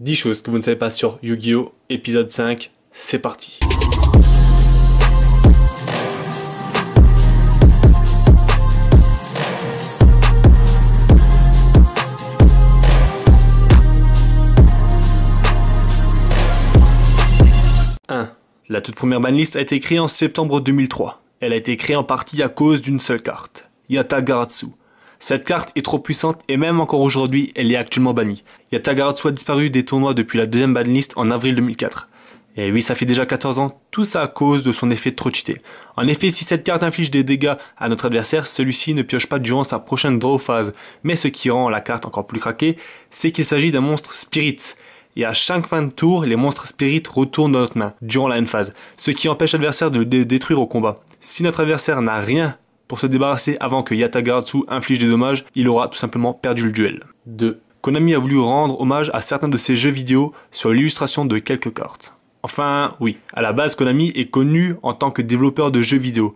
10 choses que vous ne savez pas sur Yu-Gi-Oh! épisode 5, c'est parti 1. La toute première banlist a été créée en septembre 2003. Elle a été créée en partie à cause d'une seule carte, Yatagaratsu, cette carte est trop puissante et même encore aujourd'hui, elle est actuellement bannie. Yatagarot soit disparu des tournois depuis la deuxième banlist en avril 2004. Et oui, ça fait déjà 14 ans, tout ça à cause de son effet de trop cheaté. En effet, si cette carte inflige des dégâts à notre adversaire, celui-ci ne pioche pas durant sa prochaine draw phase. Mais ce qui rend la carte encore plus craquée, c'est qu'il s'agit d'un monstre spirit. Et à chaque fin de tour, les monstres spirit retournent dans notre main, durant la end phase, ce qui empêche l'adversaire de les détruire au combat. Si notre adversaire n'a rien pour se débarrasser avant que Yatagaratsu inflige des dommages, il aura tout simplement perdu le duel. 2. Konami a voulu rendre hommage à certains de ses jeux vidéo sur l'illustration de quelques cartes. Enfin, oui, à la base Konami est connu en tant que développeur de jeux vidéo.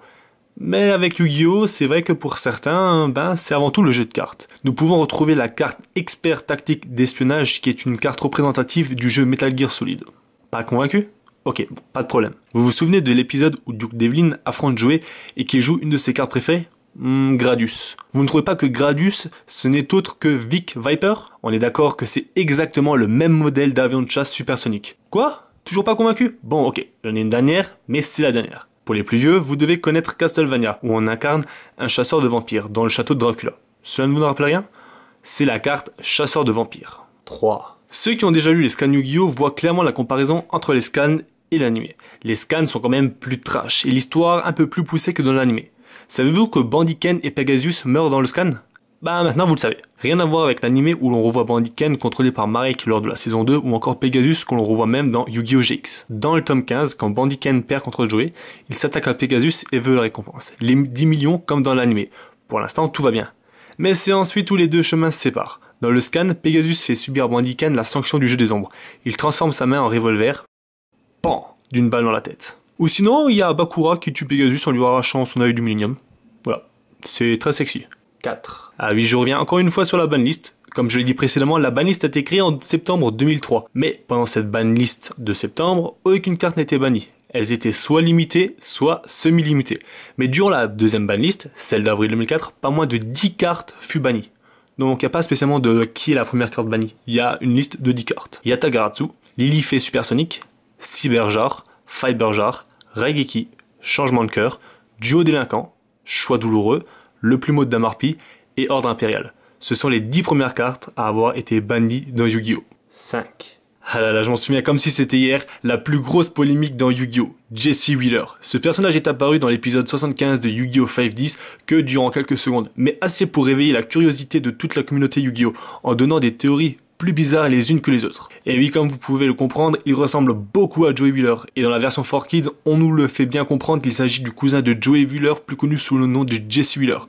Mais avec Yu-Gi-Oh, c'est vrai que pour certains, ben, c'est avant tout le jeu de cartes. Nous pouvons retrouver la carte Expert Tactique d'espionnage qui est une carte représentative du jeu Metal Gear Solid. Pas convaincu Ok, bon, pas de problème. Vous vous souvenez de l'épisode où Duke Devlin affronte jouer et qu'il joue une de ses cartes préférées Gradus. Hmm, Gradius. Vous ne trouvez pas que Gradius, ce n'est autre que Vic Viper On est d'accord que c'est exactement le même modèle d'avion de chasse supersonique. Quoi Toujours pas convaincu Bon ok, j'en ai une dernière, mais c'est la dernière. Pour les plus vieux, vous devez connaître Castlevania, où on incarne un chasseur de vampires dans le château de Dracula. Cela ne vous rappelle rien C'est la carte chasseur de vampires. 3. Ceux qui ont déjà lu les scans Yu-Gi-Oh! voient clairement la comparaison entre les scans et l'anime. Les scans sont quand même plus trash et l'histoire un peu plus poussée que dans l'anime. Savez-vous que Bandiken et Pegasus meurent dans le scan Bah maintenant vous le savez. Rien à voir avec l'anime où l'on revoit Bandiken contrôlé par Marek lors de la saison 2 ou encore Pegasus qu'on revoit même dans Yu-Gi-Oh! GX. Dans le tome 15, quand Bandiken perd contre Joey, il s'attaque à Pegasus et veut la récompense. Les 10 millions comme dans l'anime. Pour l'instant tout va bien. Mais c'est ensuite où les deux chemins se séparent. Dans le scan, Pegasus fait subir à Bandiken la sanction du jeu des ombres. Il transforme sa main en revolver, pan, d'une balle dans la tête. Ou sinon, il y a Bakura qui tue Pegasus en lui arrachant son œil Millennium. Voilà, c'est très sexy. 4. Ah oui, je reviens encore une fois sur la banlist. Comme je l'ai dit précédemment, la banlist a été créée en septembre 2003. Mais pendant cette banlist de septembre, aucune carte n'était bannie. Elles étaient soit limitées, soit semi-limitées. Mais durant la deuxième banlist, celle d'avril 2004, pas moins de 10 cartes furent bannies. Donc il n'y a pas spécialement de qui est la première carte bannie. Il y a une liste de 10 cartes. Il y a Tagaratsu, fait Supersonic, cyberjar, fiberjar, raigeki, changement de cœur, duo délinquant, choix douloureux, le plumeau de Damarpi et ordre impérial. Ce sont les 10 premières cartes à avoir été bannies dans Yu-Gi-Oh! 5. Ah là là, je m'en souviens comme si c'était hier, la plus grosse polémique dans Yu-Gi-Oh! Jesse Wheeler. Ce personnage est apparu dans l'épisode 75 de Yu-Gi-Oh! 5-10 que durant quelques secondes, mais assez pour réveiller la curiosité de toute la communauté Yu-Gi-Oh! en donnant des théories plus bizarres les unes que les autres. Et oui, comme vous pouvez le comprendre, il ressemble beaucoup à Joey Wheeler, et dans la version 4 Kids, on nous le fait bien comprendre qu'il s'agit du cousin de Joey Wheeler, plus connu sous le nom de Jesse Wheeler.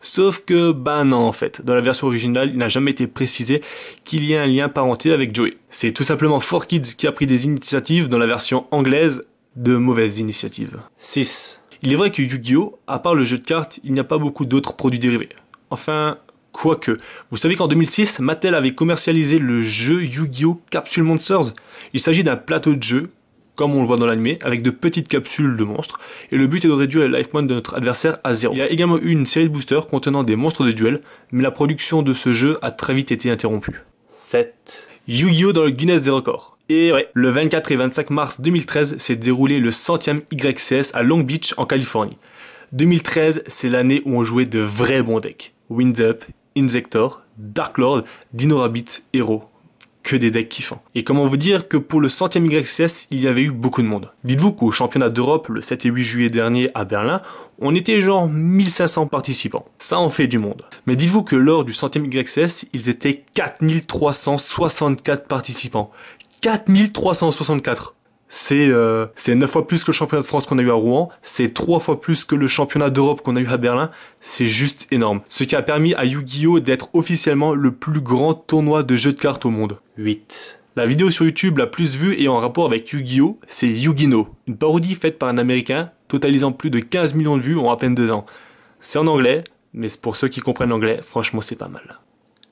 Sauf que, bah non en fait, dans la version originale, il n'a jamais été précisé qu'il y ait un lien parenté avec Joey. C'est tout simplement 4 Kids qui a pris des initiatives dans la version anglaise de mauvaises initiatives. 6. Il est vrai que Yu-Gi-Oh, à part le jeu de cartes, il n'y a pas beaucoup d'autres produits dérivés. Enfin, Quoique, vous savez qu'en 2006, Mattel avait commercialisé le jeu Yu-Gi-Oh! Capsule Monsters. Il s'agit d'un plateau de jeu, comme on le voit dans l'anime, avec de petites capsules de monstres, et le but est de réduire les life de notre adversaire à zéro. Il y a également eu une série de boosters contenant des monstres de duel, mais la production de ce jeu a très vite été interrompue. 7. Yu-Gi-Oh! dans le Guinness des records. Et ouais, le 24 et 25 mars 2013 s'est déroulé le 100e YCS à Long Beach en Californie. 2013, c'est l'année où on jouait de vrais bons decks. up Insector, Dark Lord, Dino Rabbit, Hero. Que des decks kiffants. Et comment vous dire que pour le 100 centième YCS, il y avait eu beaucoup de monde. Dites-vous qu'au championnat d'Europe, le 7 et 8 juillet dernier à Berlin, on était genre 1500 participants. Ça en fait du monde. Mais dites-vous que lors du 100 centième YCS, ils étaient 4364 participants. 4364 c'est 9 euh, fois plus que le championnat de France qu'on a eu à Rouen, c'est 3 fois plus que le championnat d'Europe qu'on a eu à Berlin, c'est juste énorme. Ce qui a permis à Yu-Gi-Oh d'être officiellement le plus grand tournoi de jeux de cartes au monde. 8. La vidéo sur YouTube la plus vue et en rapport avec Yu-Gi-Oh, c'est yu gi une parodie faite par un américain, totalisant plus de 15 millions de vues en à peine 2 ans. C'est en anglais, mais pour ceux qui comprennent l'anglais, franchement c'est pas mal.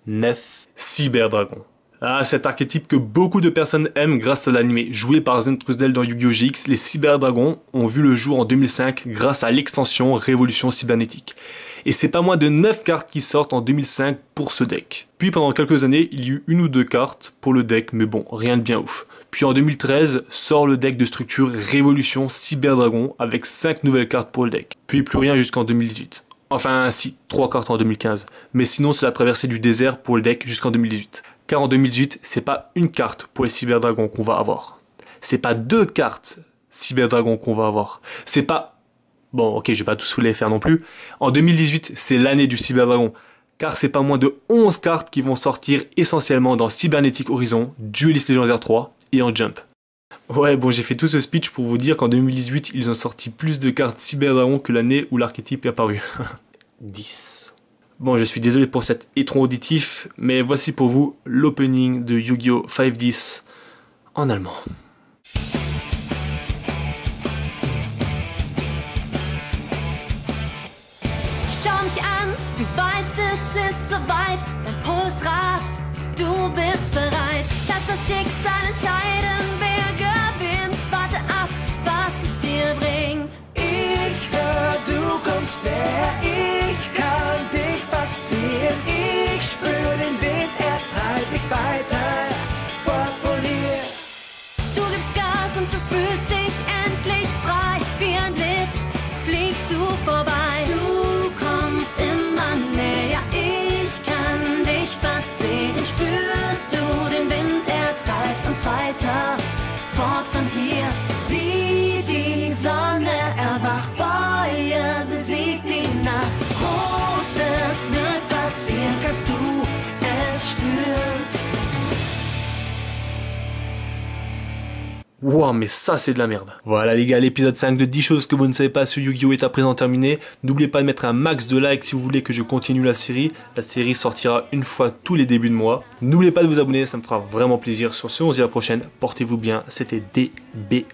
9. Cyberdragon. Ah, cet archétype que beaucoup de personnes aiment grâce à l'animé joué par Zen Trusdell dans Yu-Gi-Oh! GX, les Cyberdragons ont vu le jour en 2005 grâce à l'extension Révolution cybernétique. Et c'est pas moins de 9 cartes qui sortent en 2005 pour ce deck. Puis pendant quelques années, il y eut une ou deux cartes pour le deck, mais bon, rien de bien ouf. Puis en 2013, sort le deck de structure Révolution Cyber Cyberdragon avec 5 nouvelles cartes pour le deck. Puis plus rien jusqu'en 2018. Enfin si, 3 cartes en 2015. Mais sinon c'est la traversée du désert pour le deck jusqu'en 2018. Car en 2018, c'est pas une carte pour les Dragons qu'on va avoir. C'est pas deux cartes Cyber Dragons qu'on va avoir. C'est pas Bon, ok, je vais pas tout vous faire non plus. En 2018, c'est l'année du Cyber Dragon. car c'est pas moins de 11 cartes qui vont sortir essentiellement dans Cybernetic Horizon, Duelist Legendaire 3 et en Jump. Ouais, bon, j'ai fait tout ce speech pour vous dire qu'en 2018, ils ont sorti plus de cartes Cyber Dragon que l'année où l'archétype est apparu. 10. Bon, je suis désolé pour cet étron auditif, mais voici pour vous l'opening de Yu-Gi-Oh! 510 en allemand. Schau mich an, du weißt, es ist soweit, dein Puls rast, du bist bereit. Lass das Schicksal entscheiden, wer gewinnt. Warte ab, was es dir bringt. Ich hör, du kommst näher, ich Wow, mais ça c'est de la merde. Voilà les gars, l'épisode 5 de 10 choses que vous ne savez pas sur Yu-Gi-Oh est à présent terminé. N'oubliez pas de mettre un max de likes si vous voulez que je continue la série. La série sortira une fois tous les débuts de mois. N'oubliez pas de vous abonner, ça me fera vraiment plaisir. Sur ce, on se dit à la prochaine. Portez-vous bien, c'était DB.